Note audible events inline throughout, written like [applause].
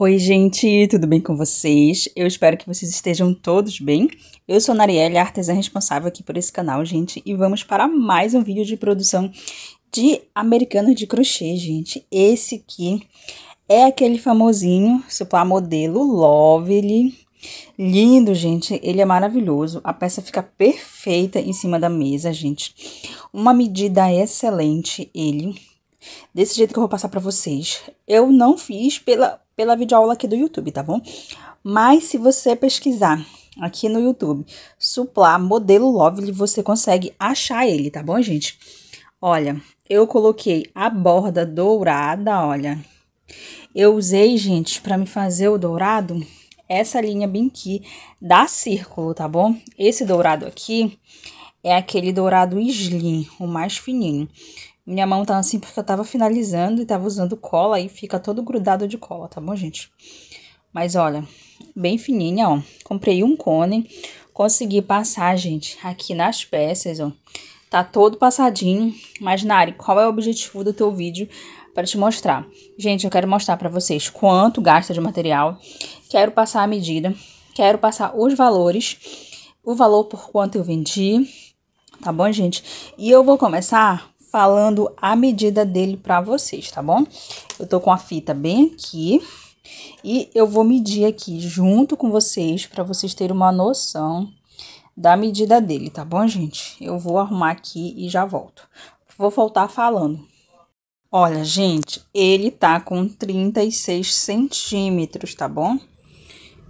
Oi, gente, tudo bem com vocês? Eu espero que vocês estejam todos bem. Eu sou a Narielle, artesã responsável aqui por esse canal, gente, e vamos para mais um vídeo de produção de americano de crochê, gente. Esse aqui é aquele famosinho suplar modelo Lovely. Lindo, gente, ele é maravilhoso. A peça fica perfeita em cima da mesa, gente. Uma medida excelente ele. Desse jeito que eu vou passar para vocês. Eu não fiz pela pela videoaula aqui do YouTube, tá bom? Mas se você pesquisar aqui no YouTube, suplar modelo Lovely, você consegue achar ele, tá bom, gente? Olha, eu coloquei a borda dourada, olha. Eu usei, gente, para me fazer o dourado, essa linha Binky da Círculo, tá bom? Esse dourado aqui é aquele dourado slim, o mais fininho. Minha mão tá assim porque eu tava finalizando e tava usando cola e fica todo grudado de cola, tá bom, gente? Mas olha, bem fininha, ó. Comprei um cone, consegui passar, gente, aqui nas peças, ó. Tá todo passadinho. Mas, Nari, qual é o objetivo do teu vídeo para te mostrar? Gente, eu quero mostrar para vocês quanto gasta de material. Quero passar a medida. Quero passar os valores. O valor por quanto eu vendi. Tá bom, gente? E eu vou começar falando a medida dele para vocês, tá bom? Eu tô com a fita bem aqui e eu vou medir aqui junto com vocês para vocês terem uma noção da medida dele, tá bom, gente? Eu vou arrumar aqui e já volto. Vou voltar falando. Olha, gente, ele tá com 36 centímetros, tá bom?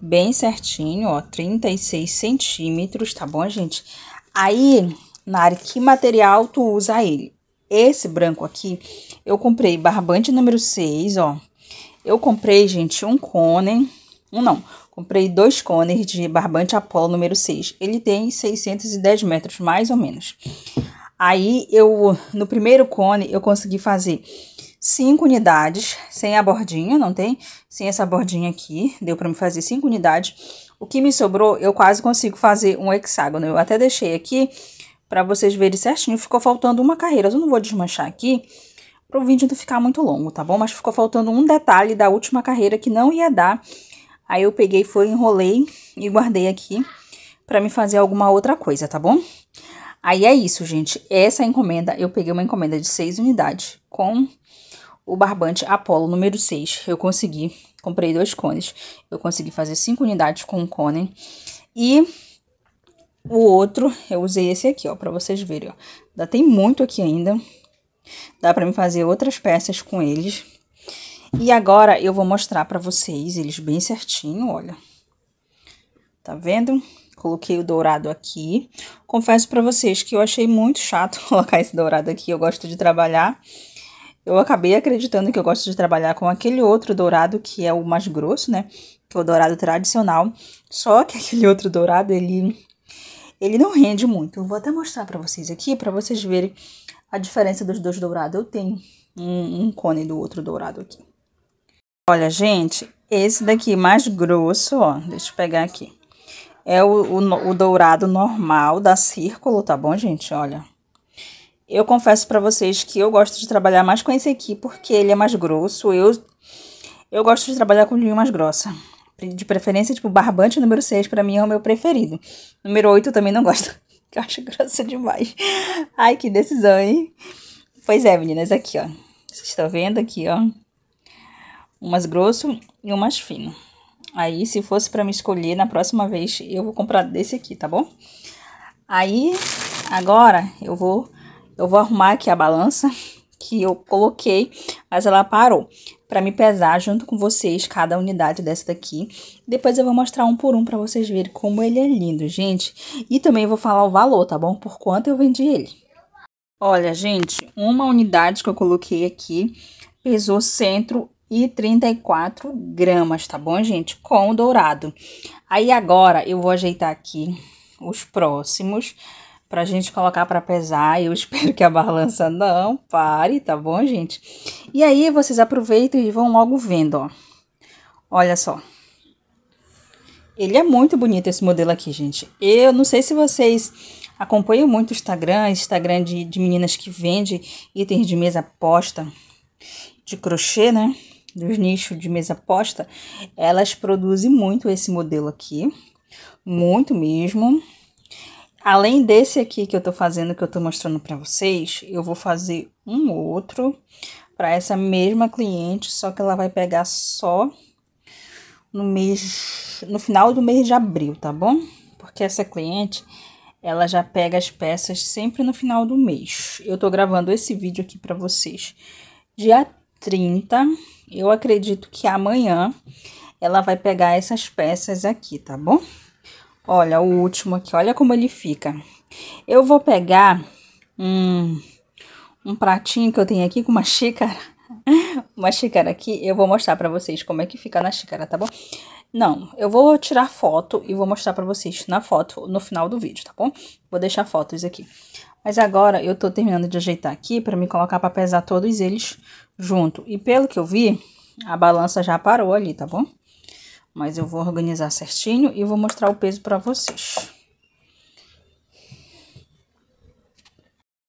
Bem certinho, ó, 36 centímetros, tá bom, gente? Aí, Nari, que material tu usa ele? Esse branco aqui, eu comprei barbante número 6, ó. Eu comprei, gente, um cone, um não, comprei dois cones de barbante Apollo número 6. Ele tem 610 metros, mais ou menos. Aí, eu, no primeiro cone, eu consegui fazer cinco unidades, sem a bordinha, não tem? Sem essa bordinha aqui, deu para me fazer cinco unidades. O que me sobrou, eu quase consigo fazer um hexágono. Eu até deixei aqui para vocês verem certinho. Ficou faltando uma carreira, eu não vou desmanchar aqui para o vídeo não ficar muito longo, tá bom? Mas ficou faltando um detalhe da última carreira que não ia dar. Aí eu peguei, foi, enrolei e guardei aqui para me fazer alguma outra coisa, tá bom? Aí é isso, gente. Essa encomenda, eu peguei uma encomenda de 6 unidades com o barbante Apollo número 6. Eu consegui, comprei dois cones. Eu consegui fazer 5 unidades com o cone. E o outro, eu usei esse aqui, ó, pra vocês verem, ó. Ainda tem muito aqui ainda. Dá pra mim fazer outras peças com eles. E agora, eu vou mostrar pra vocês eles bem certinho, olha. Tá vendo? Coloquei o dourado aqui. Confesso pra vocês que eu achei muito chato [laughs] colocar esse dourado aqui. Eu gosto de trabalhar. Eu acabei acreditando que eu gosto de trabalhar com aquele outro dourado, que é o mais grosso, né? Que é o dourado tradicional. Só que [laughs] aquele outro dourado, ele ele não rende muito. Eu vou até mostrar para vocês aqui, para vocês verem a diferença dos dois dourados. Eu tenho um, um cone do outro dourado aqui. Olha, gente, esse daqui mais grosso, ó, deixa eu pegar aqui. É o, o, o dourado normal da Círculo, tá bom, gente? Olha. Eu confesso para vocês que eu gosto de trabalhar mais com esse aqui, porque ele é mais grosso. Eu, eu gosto de trabalhar com linha mais grossa de preferência, tipo, barbante número 6 para mim é o meu preferido. Número 8 eu também não gosto, [laughs] que eu acho grossa demais. Ai, que decisão, hein? Pois é, meninas, aqui, ó. Vocês estão vendo aqui, ó. Umas grosso e umas fino. Aí, se fosse para me escolher na próxima vez, eu vou comprar desse aqui, tá bom? Aí, agora eu vou eu vou arrumar aqui a balança que eu coloquei, mas ela parou para me pesar junto com vocês cada unidade dessa daqui. Depois eu vou mostrar um por um para vocês verem como ele é lindo, gente. E também vou falar o valor, tá bom? Por quanto eu vendi ele. Olha, gente, uma unidade que eu coloquei aqui pesou 134 e gramas, tá bom, gente? Com dourado. Aí agora eu vou ajeitar aqui os próximos para gente colocar para pesar. Eu [laughs] espero que a balança não pare, tá bom, gente? E aí vocês aproveitam e vão logo vendo, ó. Olha só. Ele é muito bonito esse modelo aqui, gente. Eu não sei se vocês acompanham muito o Instagram, Instagram de, de meninas que vende itens de mesa posta, de crochê, né? Dos nichos de mesa posta. Elas produzem muito esse modelo aqui. Muito mesmo. Além desse aqui que eu tô fazendo, que eu tô mostrando para vocês, eu vou fazer um outro para essa mesma cliente, só que ela vai pegar só no mês no final do mês de abril, tá bom? Porque essa cliente, ela já pega as peças sempre no final do mês. Eu tô gravando esse vídeo aqui para vocês dia 30. Eu acredito que amanhã ela vai pegar essas peças aqui, tá bom? Olha, o último aqui, olha como ele fica. Eu vou pegar um, um pratinho que eu tenho aqui com uma xícara. [laughs] Uma xícara aqui, eu vou mostrar pra vocês como é que fica na xícara, tá bom? Não, eu vou tirar foto e vou mostrar pra vocês na foto, no final do vídeo, tá bom? Vou deixar fotos aqui. Mas agora eu tô terminando de ajeitar aqui pra me colocar pra pesar todos eles junto. E pelo que eu vi, a balança já parou ali, tá bom? Mas eu vou organizar certinho e vou mostrar o peso para vocês.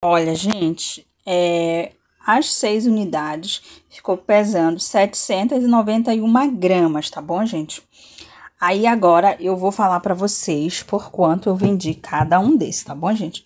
Olha, gente, é, as seis unidades ficou pesando 791 gramas, tá bom, gente? Aí agora eu vou falar para vocês por quanto eu vendi cada um desses, tá bom, gente?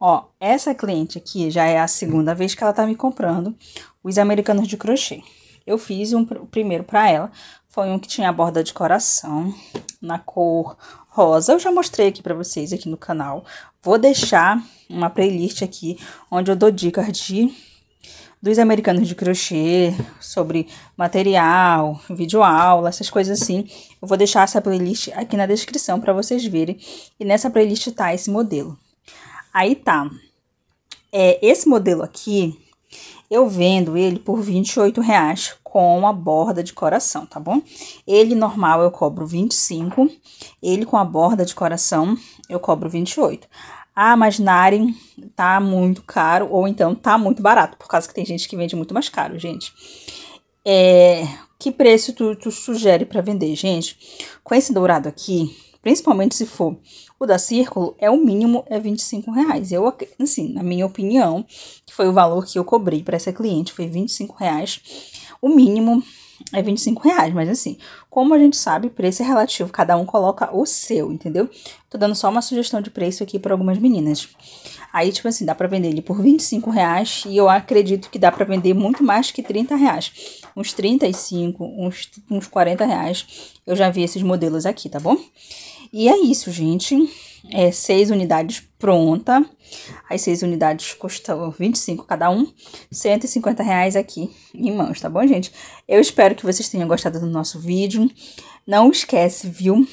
Ó, essa cliente aqui já é a segunda vez que ela tá me comprando os americanos de crochê. Eu fiz um primeiro para ela, foi um que tinha a borda de coração na cor rosa. Eu já mostrei aqui para vocês aqui no canal. Vou deixar uma playlist aqui onde eu dou dicas de dos americanos de crochê, sobre material, vídeo aula, essas coisas assim. Eu vou deixar essa playlist aqui na descrição para vocês verem. E nessa playlist tá esse modelo. Aí tá. É, esse modelo aqui, eu vendo ele por 28 reais com a borda de coração, tá bom? Ele normal eu cobro 25, ele com a borda de coração eu cobro 28. Ah, mas Naren tá muito caro, ou então tá muito barato, por causa que tem gente que vende muito mais caro, gente. É, que preço tu, tu sugere para vender, gente? Com esse dourado aqui, principalmente se for o da Círculo, é o mínimo é 25 reais. Eu, assim, na minha opinião, que foi o valor que eu cobrei para essa cliente, foi 25 reais, o mínimo é 25 reais, mas assim, como a gente sabe, preço é relativo, cada um coloca o seu, entendeu? Tô dando só uma sugestão de preço aqui para algumas meninas. Aí, tipo assim, dá para vender ele por 25 reais e eu acredito que dá para vender muito mais que 30 reais. Uns 35, uns, uns 40 reais. Eu já vi esses modelos aqui, tá bom? E é isso, gente é, seis unidades pronta. As seis unidades custam 25 cada um, 150 reais aqui em mãos, tá bom, gente? Eu espero que vocês tenham gostado do nosso vídeo. Não esquece, viu,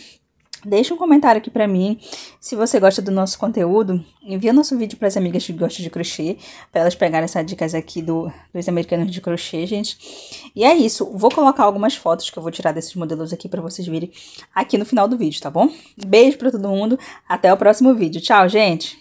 Deixa um comentário aqui para mim se você gosta do nosso conteúdo. Envia nosso vídeo para as amigas que gostam de crochê, para elas pegarem essas dicas aqui do, dos americanos de crochê, gente. E é isso. Vou colocar algumas fotos que eu vou tirar desses modelos aqui para vocês verem aqui no final do vídeo, tá bom? Beijo para todo mundo. Até o próximo vídeo. Tchau, gente.